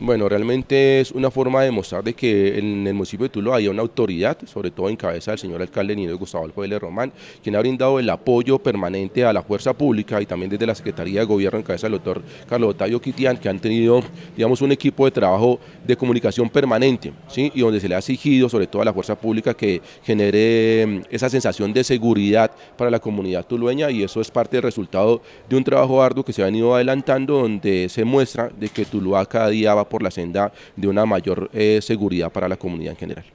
Bueno, realmente es una forma de mostrar de que en el municipio de Tuluá hay una autoridad, sobre todo en cabeza del señor alcalde Nino Gustavo Alcoel Román, quien ha brindado el apoyo permanente a la fuerza pública y también desde la Secretaría de Gobierno en cabeza del doctor Carlos Otavio Quitian, que han tenido, digamos, un equipo de trabajo de comunicación permanente, ¿sí? Y donde se le ha exigido, sobre todo a la fuerza pública, que genere mm, esa sensación de seguridad para la comunidad tulueña y eso es parte del resultado de un trabajo arduo que se ha venido adelantando, donde se muestra de que Tuluá cada día va por la senda de una mayor eh, seguridad para la comunidad en general.